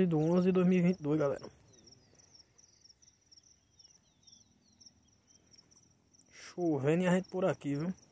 11 de 11 de 2022, galera. Chovendo e a gente por aqui, viu?